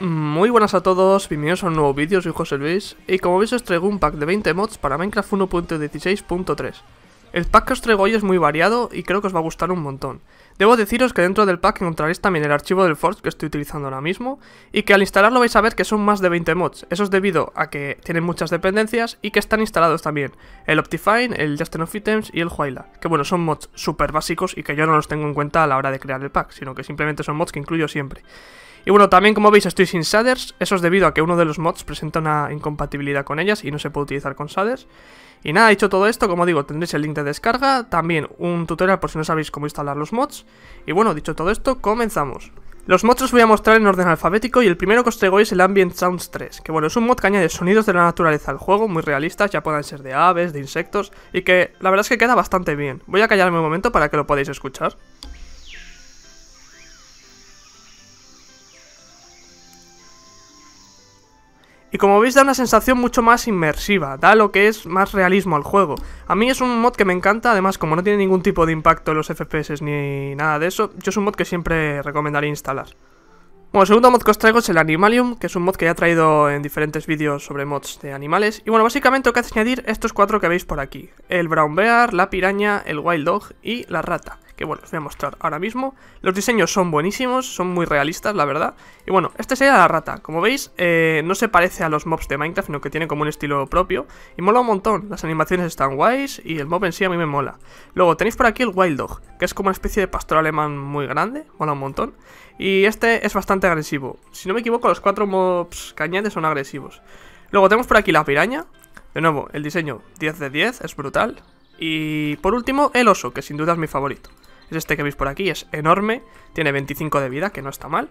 Muy buenas a todos, bienvenidos a un nuevo vídeo, soy José Luis y como veis os traigo un pack de 20 mods para Minecraft 1.16.3 el pack que os traigo hoy es muy variado y creo que os va a gustar un montón. Debo deciros que dentro del pack encontraréis también el archivo del Forge que estoy utilizando ahora mismo y que al instalarlo vais a ver que son más de 20 mods. Eso es debido a que tienen muchas dependencias y que están instalados también el Optifine, el Justin of Items y el Huayla, que bueno, son mods súper básicos y que yo no los tengo en cuenta a la hora de crear el pack, sino que simplemente son mods que incluyo siempre. Y bueno, también como veis estoy sin shaders, eso es debido a que uno de los mods presenta una incompatibilidad con ellas y no se puede utilizar con shaders. Y nada, dicho todo esto, como digo, tendréis el link de descarga, también un tutorial por si no sabéis cómo instalar los mods. Y bueno, dicho todo esto, comenzamos. Los mods os voy a mostrar en orden alfabético y el primero que os traigo es el Ambient Sounds 3, que bueno, es un mod que añade sonidos de la naturaleza al juego, muy realistas, ya puedan ser de aves, de insectos, y que la verdad es que queda bastante bien. Voy a callarme un momento para que lo podáis escuchar. Y como veis da una sensación mucho más inmersiva, da lo que es más realismo al juego. A mí es un mod que me encanta, además como no tiene ningún tipo de impacto en los FPS ni nada de eso, yo es un mod que siempre recomendaría instalar. Bueno, el segundo mod que os traigo es el Animalium, que es un mod que ya he traído en diferentes vídeos sobre mods de animales. Y bueno, básicamente lo que hace añadir estos cuatro que veis por aquí. El Brown Bear, la piraña, el Wild Dog y la rata que bueno, os voy a mostrar ahora mismo. Los diseños son buenísimos, son muy realistas, la verdad. Y bueno, este sería la rata. Como veis, eh, no se parece a los mobs de Minecraft, sino que tiene como un estilo propio. Y mola un montón, las animaciones están guays y el mob en sí a mí me mola. Luego tenéis por aquí el Wild Dog, que es como una especie de pastor alemán muy grande, mola un montón. Y este es bastante agresivo. Si no me equivoco, los cuatro mobs que son agresivos. Luego tenemos por aquí la piraña. De nuevo, el diseño 10 de 10, es brutal. Y por último, el oso, que sin duda es mi favorito es este que veis por aquí, es enorme, tiene 25 de vida, que no está mal.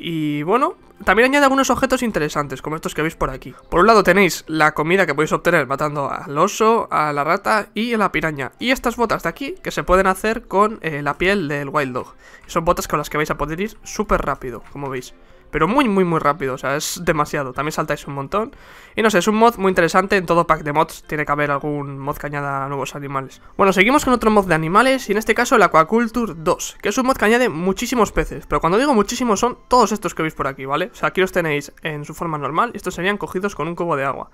Y bueno, también añade algunos objetos interesantes, como estos que veis por aquí. Por un lado tenéis la comida que podéis obtener matando al oso, a la rata y a la piraña. Y estas botas de aquí que se pueden hacer con eh, la piel del Wild Dog. Son botas con las que vais a poder ir súper rápido, como veis pero muy, muy, muy rápido, o sea, es demasiado, también saltáis un montón. Y no sé, es un mod muy interesante, en todo pack de mods tiene que haber algún mod que añada nuevos animales. Bueno, seguimos con otro mod de animales, y en este caso el Aquaculture 2, que es un mod que añade muchísimos peces, pero cuando digo muchísimos son todos estos que veis por aquí, ¿vale? O sea, aquí los tenéis en su forma normal, y estos serían cogidos con un cubo de agua.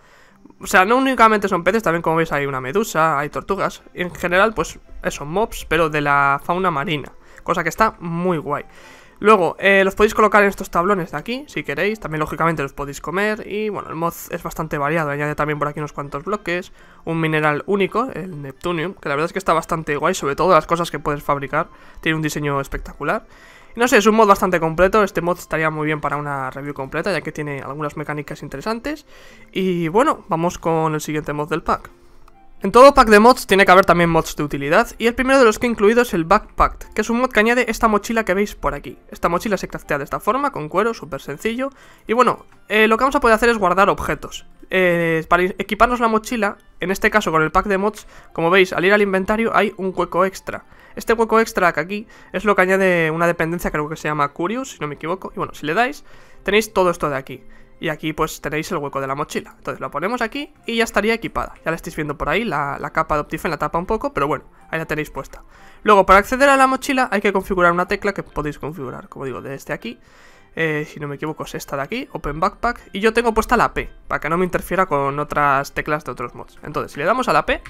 O sea, no únicamente son peces, también como veis hay una medusa, hay tortugas. En general, pues son mobs, pero de la fauna marina. Cosa que está muy guay. Luego, eh, los podéis colocar en estos tablones de aquí, si queréis. También, lógicamente, los podéis comer. Y, bueno, el mod es bastante variado. Añade también por aquí unos cuantos bloques. Un mineral único, el Neptunium, que la verdad es que está bastante guay. Sobre todo las cosas que puedes fabricar. Tiene un diseño espectacular. Y no sé, es un mod bastante completo. Este mod estaría muy bien para una review completa, ya que tiene algunas mecánicas interesantes. Y, bueno, vamos con el siguiente mod del pack. En todo pack de mods tiene que haber también mods de utilidad, y el primero de los que he incluido es el Backpack, que es un mod que añade esta mochila que veis por aquí. Esta mochila se craftea de esta forma, con cuero, súper sencillo, y bueno, eh, lo que vamos a poder hacer es guardar objetos. Eh, para equiparnos la mochila, en este caso con el pack de mods, como veis, al ir al inventario hay un hueco extra. Este hueco extra que aquí es lo que añade una dependencia creo que se llama Curious, si no me equivoco, y bueno, si le dais, tenéis todo esto de aquí y aquí pues tenéis el hueco de la mochila. Entonces lo ponemos aquí y ya estaría equipada. Ya la estáis viendo por ahí, la, capa de Optifen la tapa un poco, pero bueno, ahí la tenéis puesta. Luego, para acceder a la mochila hay que configurar una tecla que podéis configurar, como digo, desde aquí. Eh, si no me equivoco es esta de aquí, Open Backpack, y yo tengo puesta la P, para que no me interfiera con otras teclas de otros mods. Entonces, si le damos a la P,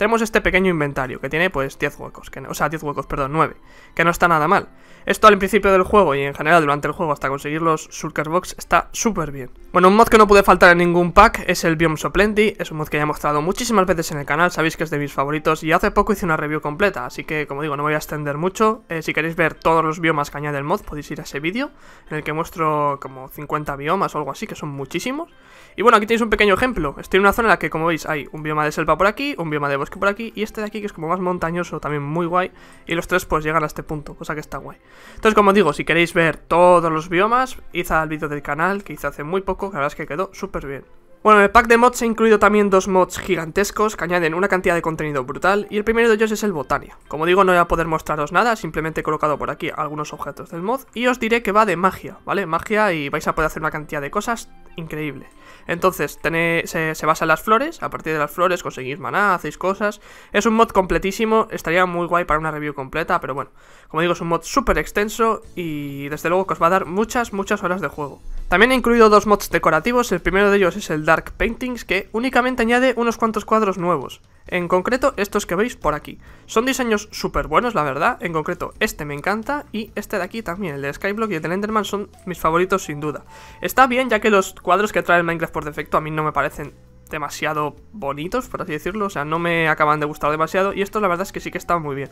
tenemos este pequeño inventario que tiene pues 10 huecos, que o sea, 10 huecos, perdón, 9, que no está nada mal. Esto al principio del juego y en general durante el juego hasta conseguir los Shulker Box está súper bien. Bueno, un mod que no puede faltar en ningún pack es el Biome Soplenty, es un mod que ya he mostrado muchísimas veces en el canal, sabéis que es de mis favoritos y hace poco hice una review completa, así que como digo, no voy a extender mucho. Eh, si queréis ver todos los biomas que añade el mod podéis ir a ese vídeo en el que muestro como 50 biomas o algo así, que son muchísimos. Y bueno, aquí tenéis un pequeño ejemplo, estoy en una zona en la que como veis hay un bioma de selva por aquí, un bioma de bosque que por aquí y este de aquí que es como más montañoso, también muy guay. Y los tres pues llegan a este punto, cosa que está guay. Entonces como digo, si queréis ver todos los biomas, id al vídeo del canal que hice hace muy poco, que la verdad es que quedó súper bien. Bueno, en el pack de mods he incluido también dos mods gigantescos que añaden una cantidad de contenido brutal y el primero de ellos es el Botania. Como digo, no voy a poder mostraros nada, simplemente he colocado por aquí algunos objetos del mod y os diré que va de magia, ¿vale? Magia y vais a poder hacer una cantidad de cosas increíble. Entonces, se, se, basa en las flores, a partir de las flores conseguís maná, hacéis cosas. Es un mod completísimo, estaría muy guay para una review completa, pero bueno, como digo, es un mod súper extenso y desde luego que os va a dar muchas, muchas horas de juego. También he incluido dos mods decorativos, el primero de ellos es el Dark Paintings que únicamente añade unos cuantos cuadros nuevos. En concreto, estos que veis por aquí. Son diseños súper buenos, la verdad. En concreto, este me encanta y este de aquí también, el de Skyblock y el de Enderman son mis favoritos sin duda. Está bien, ya que los cuadros que trae el Minecraft por defecto a mí no me parecen demasiado bonitos, por así decirlo. O sea, no me acaban de gustar demasiado y estos la verdad es que sí que están muy bien.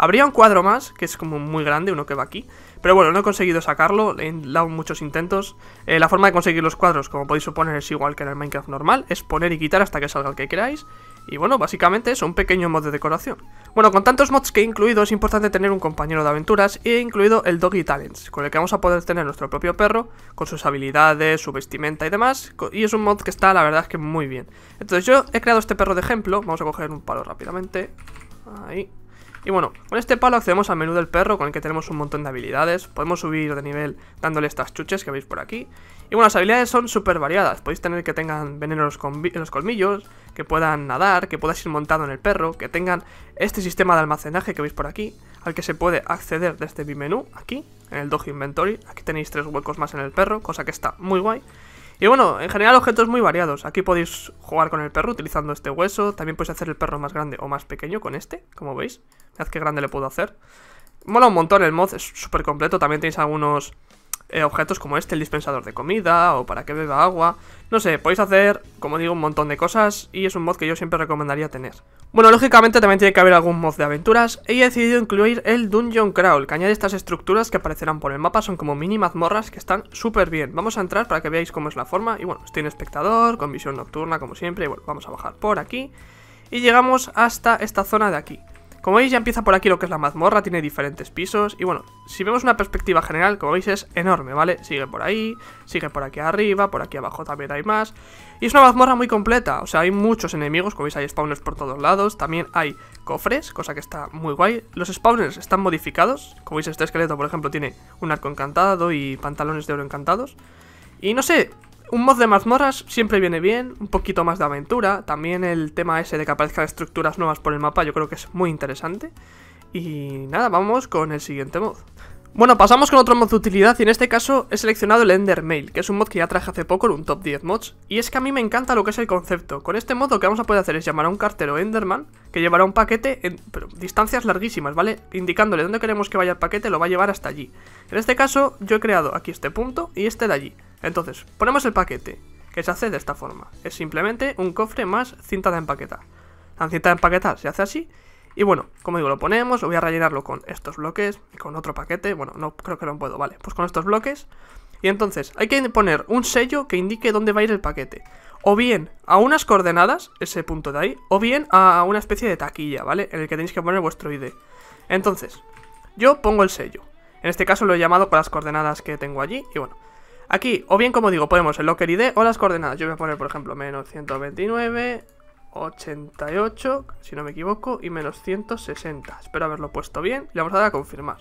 Habría un cuadro más, que es como muy grande, uno que va aquí. Pero bueno, no he conseguido sacarlo, he dado muchos intentos. Eh, la forma de conseguir los cuadros, como podéis suponer, es igual que en el Minecraft normal. Es poner y quitar hasta que salga el que queráis. Y bueno, básicamente es un pequeño mod de decoración. Bueno, con tantos mods que he incluido, es importante tener un compañero de aventuras y he incluido el Doggy Talents, con el que vamos a poder tener nuestro propio perro, con sus habilidades, su vestimenta y demás, y es un mod que está, la verdad, es que muy bien. Entonces yo he creado este perro de ejemplo, vamos a coger un palo rápidamente, ahí, y bueno, con este palo accedemos al menú del perro con el que tenemos un montón de habilidades. Podemos subir de nivel dándole estas chuches que veis por aquí. Y bueno, las habilidades son súper variadas. Podéis tener que tengan veneno en los colmillos, que puedan nadar, que puedas ir montado en el perro, que tengan este sistema de almacenaje que veis por aquí, al que se puede acceder desde mi menú, aquí, en el Dog Inventory. Aquí tenéis tres huecos más en el perro, cosa que está muy guay. Y bueno, en general objetos muy variados. Aquí podéis jugar con el perro utilizando este hueso. También podéis hacer el perro más grande o más pequeño con este, como veis. Mirad qué grande le puedo hacer. Mola un montón el mod, es súper completo. También tenéis algunos eh, objetos como este, el dispensador de comida o para que beba agua. No sé, podéis hacer, como digo, un montón de cosas y es un mod que yo siempre recomendaría tener. Bueno, lógicamente también tiene que haber algún mod de aventuras y he decidido incluir el Dungeon Crawl, que añade estas estructuras que aparecerán por el mapa, son como mini mazmorras que están súper bien. Vamos a entrar para que veáis cómo es la forma y bueno, estoy en espectador, con visión nocturna como siempre y bueno, vamos a bajar por aquí y llegamos hasta esta zona de aquí. Como veis ya empieza por aquí lo que es la mazmorra, tiene diferentes pisos y bueno, si vemos una perspectiva general, como veis es enorme, ¿vale? Sigue por ahí, sigue por aquí arriba, por aquí abajo también hay más y es una mazmorra muy completa, o sea, hay muchos enemigos, como veis hay spawners por todos lados, también hay cofres, cosa que está muy guay. Los spawners están modificados, como veis este esqueleto por ejemplo tiene un arco encantado y pantalones de oro encantados y no sé, un mod de mazmorras siempre viene bien, un poquito más de aventura, también el tema ese de que aparezcan estructuras nuevas por el mapa yo creo que es muy interesante. Y nada, vamos con el siguiente mod. Bueno, pasamos con otro mod de utilidad y en este caso he seleccionado el Ender Mail, que es un mod que ya traje hace poco en un top 10 mods, y es que a mí me encanta lo que es el concepto. Con este mod lo que vamos a poder hacer es llamar a un cartero Enderman, que llevará un paquete en distancias larguísimas, ¿vale? Indicándole dónde queremos que vaya el paquete, lo va a llevar hasta allí. En este caso yo he creado aquí este punto y este de allí. Entonces, ponemos el paquete, que se hace de esta forma. Es simplemente un cofre más cinta de empaquetar. La cinta de empaquetar se hace así. Y bueno, como digo, lo ponemos, voy a rellenarlo con estos bloques, y con otro paquete, bueno, no creo que no puedo, vale, pues con estos bloques. Y entonces, hay que poner un sello que indique dónde va a ir el paquete. O bien a unas coordenadas, ese punto de ahí, o bien a una especie de taquilla, ¿vale? En el que tenéis que poner vuestro ID. Entonces, yo pongo el sello. En este caso lo he llamado con las coordenadas que tengo allí, y bueno, Aquí, o bien como digo, ponemos el Locker ID o las coordenadas. Yo voy a poner, por ejemplo, menos 129, 88, si no me equivoco, y menos 160. Espero haberlo puesto bien. Le vamos a dar a confirmar.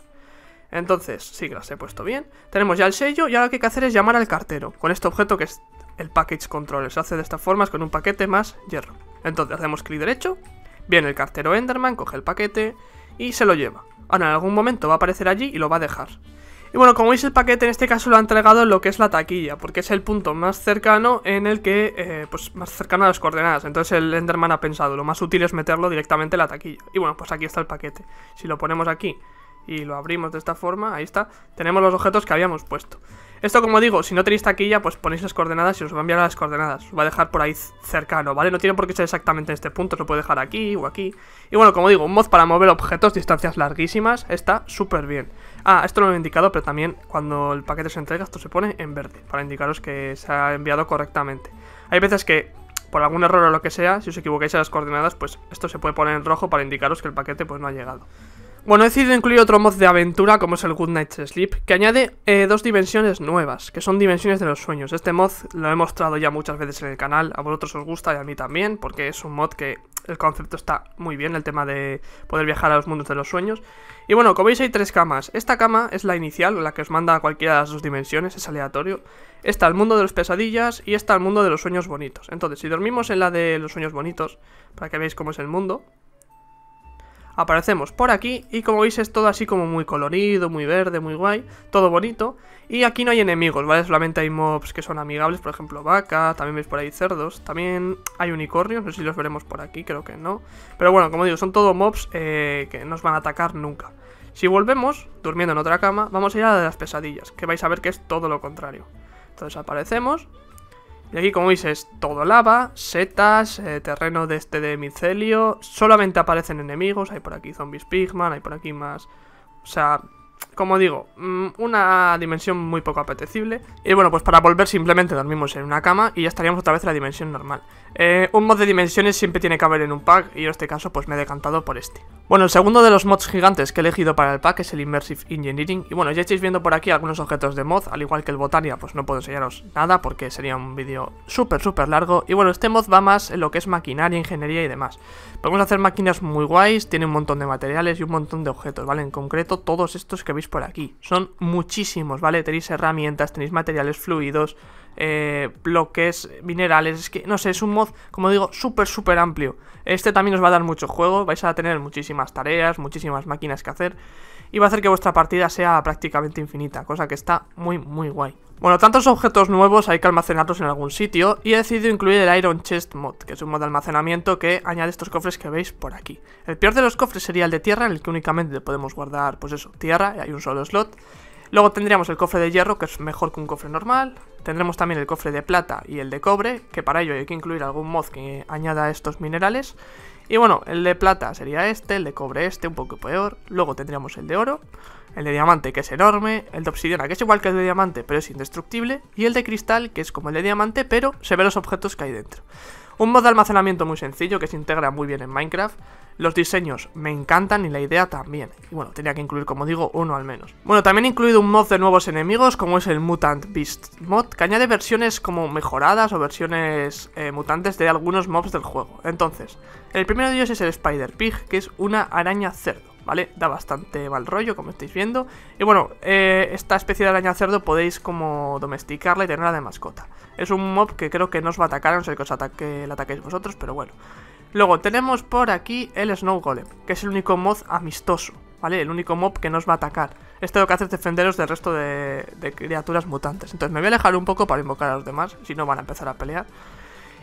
Entonces, sí he puesto bien. Tenemos ya el sello y ahora lo que hay que hacer es llamar al cartero. Con este objeto que es el package control, Se hace de esta formas con un paquete más hierro. Entonces hacemos clic derecho. Viene el cartero Enderman, coge el paquete y se lo lleva. Ahora en algún momento va a aparecer allí y lo va a dejar. Y bueno, como veis el paquete en este caso lo ha entregado en lo que es la taquilla, porque es el punto más cercano en el que, eh, pues más cercano a las coordenadas. Entonces el Enderman ha pensado, lo más útil es meterlo directamente en la taquilla. Y bueno, pues aquí está el paquete. Si lo ponemos aquí y lo abrimos de esta forma, ahí está, tenemos los objetos que habíamos puesto. Esto, como digo, si no tenéis taquilla, pues ponéis las coordenadas y os va a enviar a las coordenadas. Os va a dejar por ahí cercano, ¿vale? No tiene por qué ser exactamente en este punto, lo puede dejar aquí o aquí. Y bueno, como digo, un mod para mover objetos distancias larguísimas está súper bien. Ah, esto lo he indicado, pero también cuando el paquete se entrega, esto se pone en verde, para indicaros que se ha enviado correctamente. Hay veces que por algún error o lo que sea, si os equivocáis a las coordenadas, pues esto se puede poner en rojo para indicaros que el paquete pues no ha llegado. Bueno, he decidido incluir otro mod de aventura como es el Good Night Sleep, que añade eh, dos dimensiones nuevas, que son dimensiones de los sueños. Este mod lo he mostrado ya muchas veces en el canal, a vosotros os gusta y a mí también, porque es un mod que el concepto está muy bien, el tema de poder viajar a los mundos de los sueños. Y bueno, como veis hay tres camas. Esta cama es la inicial, la que os manda a cualquiera de las dos dimensiones, es aleatorio. Está el mundo de las pesadillas y está el mundo de los sueños bonitos. Entonces, si dormimos en la de los sueños bonitos, para que veáis cómo es el mundo, aparecemos por aquí y como veis es todo así como muy colorido, muy verde, muy guay, todo bonito. Y aquí no hay enemigos, ¿vale? Solamente hay mobs que son amigables, por ejemplo vaca, también veis por ahí cerdos, también hay unicornios, no sé si los veremos por aquí, creo que no. Pero bueno, como digo, son todo mobs eh, que nos van a atacar nunca. Si volvemos, durmiendo en otra cama, vamos a ir a la de las pesadillas, que vais a ver que es todo lo contrario. Entonces aparecemos, y aquí, como veis, es todo lava, setas, eh, terreno de este de micelio. Solamente aparecen enemigos. Hay por aquí zombies pigman, hay por aquí más... O sea, como digo, mm, una dimensión muy poco apetecible. Y bueno, pues para volver simplemente dormimos en una cama y ya estaríamos otra vez en la dimensión normal. Eh, un mod de dimensiones siempre tiene que haber en un pack y en este caso pues me he decantado por este. Bueno, el segundo de los mods gigantes que he elegido para el pack es el Immersive Engineering. Y bueno, ya estáis viendo por aquí algunos objetos de mod, al igual que el Botania, pues no puedo enseñaros nada porque sería un vídeo súper, súper largo. Y bueno, este mod va más en lo que es maquinaria, ingeniería y demás. Podemos hacer máquinas muy guays, tiene un montón de materiales y un montón de objetos, ¿vale? En concreto, todos estos que veis por aquí. Son muchísimos, ¿vale? Tenéis herramientas, tenéis materiales fluidos, eh, bloques, minerales. Es que, no sé, es un mod, como digo, súper, súper amplio. Este también os va a dar mucho juego, vais a tener muchísimas tareas, muchísimas máquinas que hacer y va a hacer que vuestra partida sea prácticamente infinita, cosa que está muy muy guay. Bueno, tantos objetos nuevos hay que almacenarlos en algún sitio y he decidido incluir el Iron Chest mod, que es un mod de almacenamiento que añade estos cofres que veis por aquí. El peor de los cofres sería el de tierra, en el que únicamente podemos guardar, pues eso, tierra, y hay un solo slot. Luego tendríamos el cofre de hierro, que es mejor que un cofre normal. Tendremos también el cofre de plata y el de cobre, que para ello hay que incluir algún mod que añada estos minerales. Y bueno, el de plata sería este, el de cobre este, un poco peor. Luego tendríamos el de oro, el de diamante que es enorme, el de obsidiana que es igual que el de diamante pero es indestructible, y el de cristal que es como el de diamante pero se ven los objetos que hay dentro. Un mod de almacenamiento muy sencillo que se integra muy bien en Minecraft. Los diseños me encantan y la idea también. Y bueno, tenía que incluir, como digo, uno al menos. Bueno, también he incluido un mod de nuevos enemigos, como es el Mutant Beast mod, que añade versiones como mejoradas o versiones eh, mutantes de algunos mobs del juego. Entonces, el primero de ellos es el Spider Pig, que es una araña cerdo. ¿vale? Da bastante mal rollo, como estáis viendo. Y bueno, eh, esta especie de araña cerdo podéis como domesticarla y tenerla de mascota. Es un mob que creo que no os va a atacar, a no ser que os ataque, la ataquéis vosotros, pero bueno. Luego tenemos por aquí el Snow Golem, que es el único mob amistoso, ¿vale? El único mob que nos va a atacar. Esto lo que hace es defenderos del resto de, de criaturas mutantes. Entonces me voy a alejar un poco para invocar a los demás, si no van a empezar a pelear.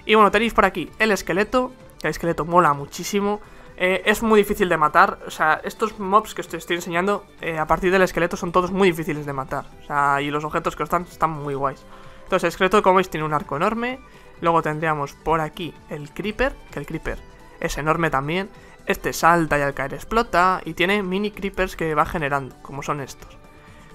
Y bueno, tenéis por aquí el esqueleto, que el esqueleto mola muchísimo. Eh, es muy difícil de matar. O sea, estos mobs que os estoy enseñando eh, a partir del esqueleto son todos muy difíciles de matar. O sea, y los objetos que están, están muy guays. Entonces, el esqueleto, como veis, tiene un arco enorme. Luego tendríamos por aquí el creeper, que el creeper es enorme también. Este salta y al caer explota y tiene mini creepers que va generando, como son estos.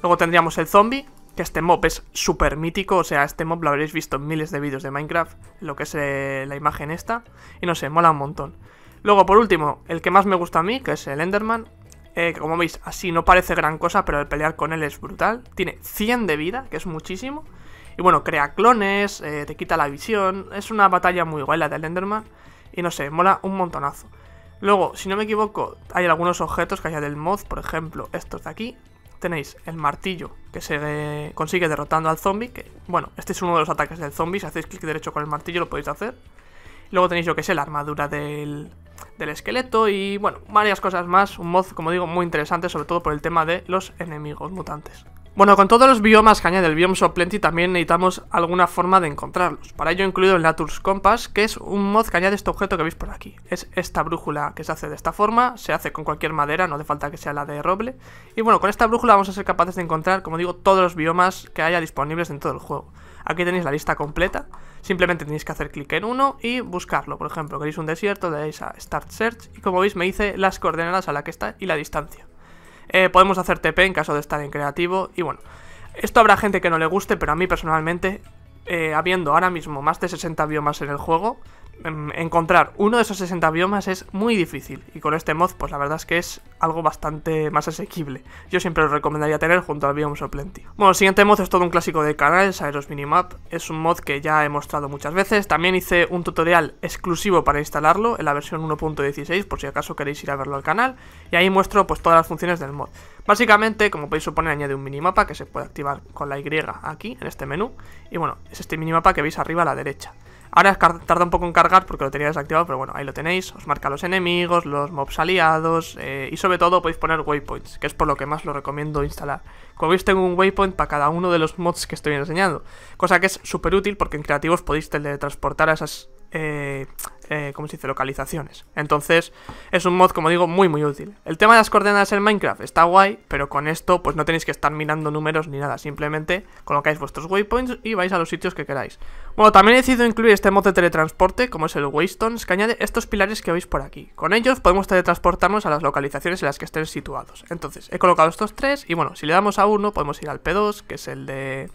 Luego tendríamos el zombie, que este mob es súper mítico, o sea, este mob lo habréis visto en miles de vídeos de Minecraft, lo que es eh, la imagen esta, y no sé, mola un montón. Luego, por último, el que más me gusta a mí, que es el Enderman. Eh, que como veis, así no parece gran cosa, pero el pelear con él es brutal. Tiene 100 de vida, que es muchísimo. Y bueno, crea clones, eh, te quita la visión. Es una batalla muy guay la del Enderman. Y no sé, mola un montonazo. Luego, si no me equivoco, hay algunos objetos que haya del mod, por ejemplo, estos de aquí. Tenéis el martillo que se eh, consigue derrotando al zombie, que bueno, este es uno de los ataques del zombie, si hacéis clic derecho con el martillo lo podéis hacer. Luego tenéis lo que es la armadura del, del esqueleto y bueno, varias cosas más. Un mod, como digo, muy interesante, sobre todo por el tema de los enemigos mutantes. Bueno, con todos los biomas que añade el Biome Plenty, también necesitamos alguna forma de encontrarlos. Para ello he incluido el Naturs Compass, que es un mod que añade este objeto que veis por aquí. Es esta brújula que se hace de esta forma, se hace con cualquier madera, no hace falta que sea la de roble. Y bueno, con esta brújula vamos a ser capaces de encontrar, como digo, todos los biomas que haya disponibles en todo el juego. Aquí tenéis la lista completa. Simplemente tenéis que hacer clic en uno y buscarlo. Por ejemplo, queréis un desierto, le dais a Start Search y como veis me dice las coordenadas a la que está y la distancia. Eh, podemos hacer TP en caso de estar en creativo y bueno, esto habrá gente que no le guste, pero a mí personalmente eh, habiendo ahora mismo más de 60 biomas en el juego, em, encontrar uno de esos 60 biomas es muy difícil y con este mod pues la verdad es que es algo bastante más asequible. Yo siempre lo recomendaría tener junto al Biome of Plenty. Bueno, el siguiente mod es todo un clásico de canal, el Saeros Minimap. Es un mod que ya he mostrado muchas veces. También hice un tutorial exclusivo para instalarlo en la versión 1.16 por si acaso queréis ir a verlo al canal y ahí muestro pues todas las funciones del mod. Básicamente, como podéis suponer, añade un minimapa que se puede activar con la Y aquí, en este menú. Y bueno, es este minimapa que veis arriba a la derecha. Ahora tarda un poco en cargar porque lo tenía desactivado, pero bueno, ahí lo tenéis. Os marca los enemigos, los mobs aliados eh, y sobre todo podéis poner waypoints, que es por lo que más lo recomiendo instalar. Como veis tengo un waypoint para cada uno de los mods que estoy enseñando, cosa que es súper útil porque en creativos podéis teletransportar a esas eh, eh, ¿cómo se dice? Localizaciones. Entonces, es un mod, como digo, muy muy útil. El tema de las coordenadas en Minecraft está guay, pero con esto pues no tenéis que estar mirando números ni nada. Simplemente colocáis vuestros waypoints y vais a los sitios que queráis. Bueno, también he decidido incluir este mod de teletransporte, como es el Waystones, que añade estos pilares que veis por aquí. Con ellos podemos teletransportarnos a las localizaciones en las que estén situados. Entonces, he colocado estos tres y bueno, si le damos a uno podemos ir al P2, que es el de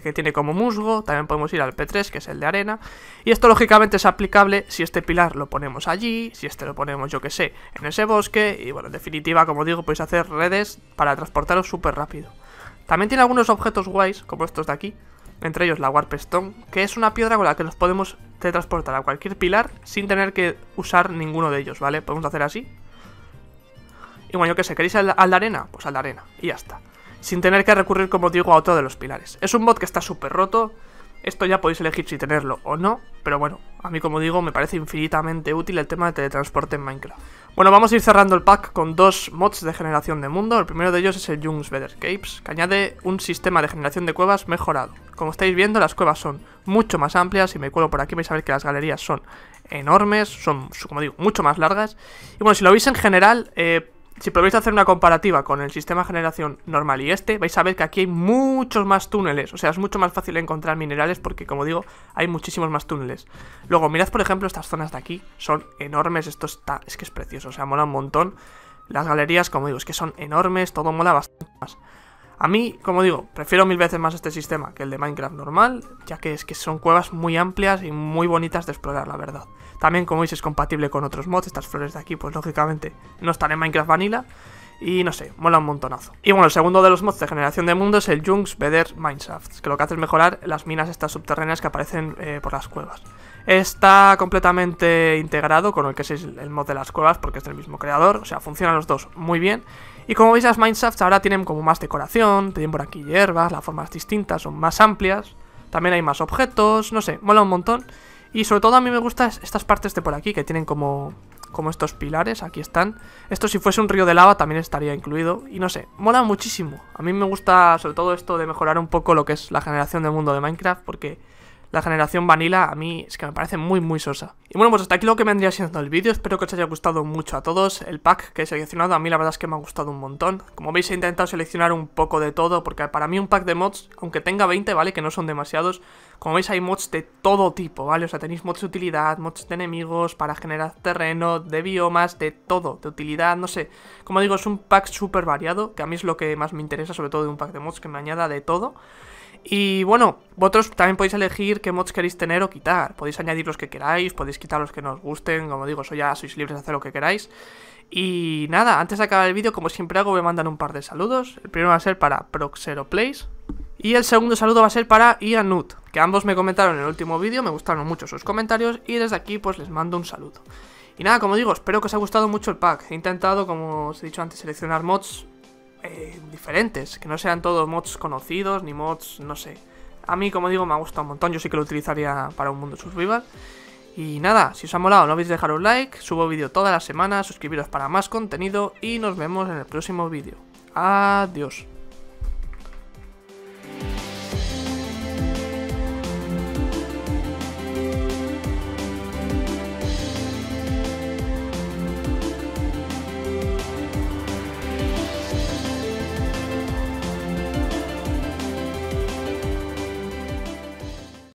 que tiene como musgo, también podemos ir al P3, que es el de arena, y esto lógicamente es aplicable si este pilar lo ponemos allí, si este lo ponemos, yo que sé, en ese bosque, y bueno, en definitiva, como digo, podéis hacer redes para transportaros súper rápido. También tiene algunos objetos guays, como estos de aquí, entre ellos la Warp Stone, que es una piedra con la que nos podemos teletransportar a cualquier pilar sin tener que usar ninguno de ellos, ¿vale? Podemos hacer así. Y bueno, yo que sé, ¿queréis al, al de arena? Pues al de arena, y ya está sin tener que recurrir, como digo, a otro de los pilares. Es un mod que está súper roto, esto ya podéis elegir si tenerlo o no, pero bueno, a mí como digo me parece infinitamente útil el tema de teletransporte en Minecraft. Bueno, vamos a ir cerrando el pack con dos mods de generación de mundo. El primero de ellos es el Jung's Better Caves, que añade un sistema de generación de cuevas mejorado. Como estáis viendo, las cuevas son mucho más amplias, si me cuelo por aquí vais a ver que las galerías son enormes, son, como digo, mucho más largas. Y bueno, si lo veis en general, eh, si probéis a hacer una comparativa con el sistema de generación normal y este, vais a ver que aquí hay muchos más túneles. O sea, es mucho más fácil encontrar minerales porque, como digo, hay muchísimos más túneles. Luego, mirad, por ejemplo, estas zonas de aquí. Son enormes. Esto está... Es que es precioso. O sea, mola un montón. Las galerías, como digo, es que son enormes. Todo mola bastante más. A mí, como digo, prefiero mil veces más este sistema que el de Minecraft normal, ya que es que son cuevas muy amplias y muy bonitas de explorar, la verdad. También, como veis, es compatible con otros mods, estas flores de aquí, pues lógicamente no están en Minecraft Vanilla, y no sé, mola un montonazo. Y bueno, el segundo de los mods de generación de mundo es el Jung's Beder Mineshaft, que lo que hace es mejorar las minas estas subterráneas que aparecen eh, por las cuevas. Está completamente integrado con el que es el mod de las cuevas porque es del mismo creador, o sea, funcionan los dos muy bien y como veis las mineshafts ahora tienen como más decoración, tienen por aquí hierbas, las formas distintas son más amplias, también hay más objetos, no sé, mola un montón. Y sobre todo a mí me gustan estas partes de por aquí que tienen como, como estos pilares, aquí están. Esto si fuese un río de lava también estaría incluido y no sé, mola muchísimo. A mí me gusta sobre todo esto de mejorar un poco lo que es la generación del mundo de Minecraft porque la generación vanilla a mí es que me parece muy muy sosa. Y bueno, pues hasta aquí lo que vendría siendo el vídeo, espero que os haya gustado mucho a todos, el pack que he seleccionado a mí la verdad es que me ha gustado un montón. Como veis he intentado seleccionar un poco de todo, porque para mí un pack de mods, aunque tenga 20, ¿vale? Que no son demasiados, como veis hay mods de todo tipo, ¿vale? O sea, tenéis mods de utilidad, mods de enemigos, para generar terreno, de biomas, de todo, de utilidad, no sé. Como digo, es un pack súper variado, que a mí es lo que más me interesa, sobre todo de un pack de mods, que me añada de todo. Y bueno, vosotros también podéis elegir qué mods queréis tener o quitar. Podéis añadir los que queráis, podéis quitar los que no gusten. Como digo, ya sois libres de hacer lo que queráis. Y nada, antes de acabar el vídeo, como siempre hago, me mandan un par de saludos. El primero va a ser para Proxeroplays. Y el segundo saludo va a ser para Ianut, que ambos me comentaron en el último vídeo, me gustaron mucho sus comentarios y desde aquí pues les mando un saludo. Y nada, como digo, espero que os haya gustado mucho el pack. He intentado, como os he dicho antes, seleccionar mods eh, diferentes, que no sean todos mods conocidos ni mods, no sé. A mí, como digo, me ha gustado un montón, yo sí que lo utilizaría para un mundo survival. Y nada, si os ha molado no olvidéis dejar un like, subo vídeo todas las semanas, suscribiros para más contenido y nos vemos en el próximo vídeo. Adiós.